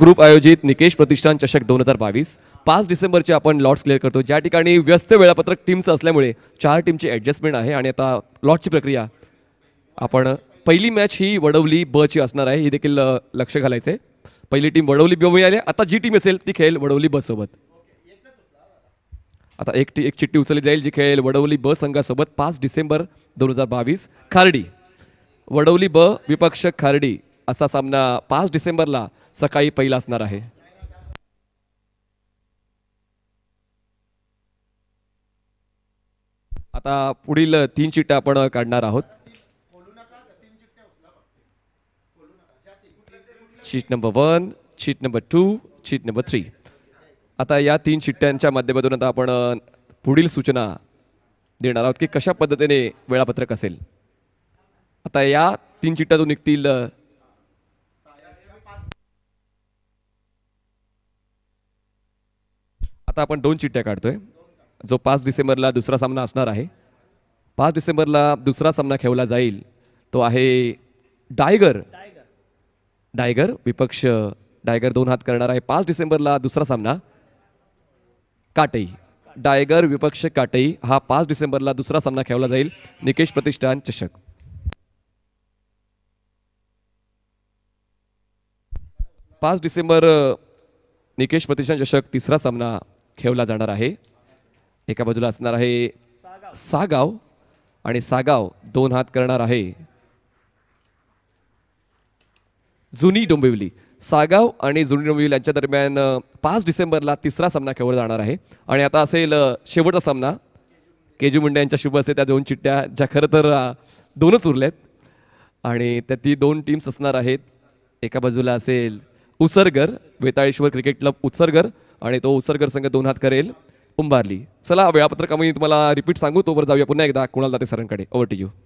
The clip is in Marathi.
ग्रुप आयोजित निकेश प्रतिष्ठान चषक दोन हजार बावीस पाच डिसेंबरचे आपण लॉट्स क्लिअर करतो ज्या ठिकाणी व्यस्त वेळापत्रक टीम्स असल्यामुळे चार टीमची ॲडजस्टमेंट आहे आणि आता लॉटची प्रक्रिया आपण पहिली मॅच ही वडवली ब ची असणार आहे ही देखील लक्ष घालायचं आहे पहिली टीम वडवली ब मिळाली आता जी टीम असेल ती खेळेल वडवली ब सोबत आता एक टी एक चिठ्ठी उचलली जाईल जी खेळेल वडवली ब संघासोबत पाच डिसेंबर दोन हजार बावीस खारडी वडवली ब विपक्ष खारडी असा सामना पाच डिसेंबरला सकाळी पहिला असणार आहे आता पुढील तीन चिट्ट्या आपण काढणार आहोत chit number one chit number two chit number three आता या तीन चिट्ट्यांच्या माध्यमातून आता आपण पुढील सूचना देणार आहोत की कशा पद्धतीने वेळापत्रक असेल आता या तीन चिट्ट्यातून निघतील आता आपण दोन चिठ्ठ्या काढतोय जो पाच डिसेंबरला दुसरा सामना असणार आहे पाच डिसेंबरला दुसरा सामना खेळला जाईल तो आहे डायगर डायगर विपक्ष डायगर दोन हात करणार आहे पाच डिसेंबरला दुसरा सामना काटई डायगर विपक्ष काटई हा पाच डिसेंबरला दुसरा सामना खेळला जाईल निकेश प्रतिष्ठान चषक पाच डिसेंबर निकेश प्रतिष्ठान चषक तिसरा सामना खेळला जाणार आहे एका बाजूला असणार आहे सागाव आणि सागाव दोन हात करणार आहे जुनी डोंबिवली सागाव आणि जुनी डोंबिवली यांच्या दरम्यान पाच डिसेंबरला तिसरा सामना खेळला जाणार आहे आणि आता असेल शेवटचा सामना जी मुंडे यांच्या शुभ असते त्या दोन चिट्ट्या ज्या खरं तर दोनच उरल्यात आणि त्या ती दोन टीम्स असणार आहेत एका बाजूला असेल उसरगर वेताळेश्वर क्रिकेट क्लब उसरगर आणि तो उसरगर संघ दोन हात करेल उंबारली चला वेळापत्रकामध्ये तुम्हाला रिपीट सांगू तोवर जाऊया पुन्हा एकदा कुणाल दाते सरांकडे ओवर टू यू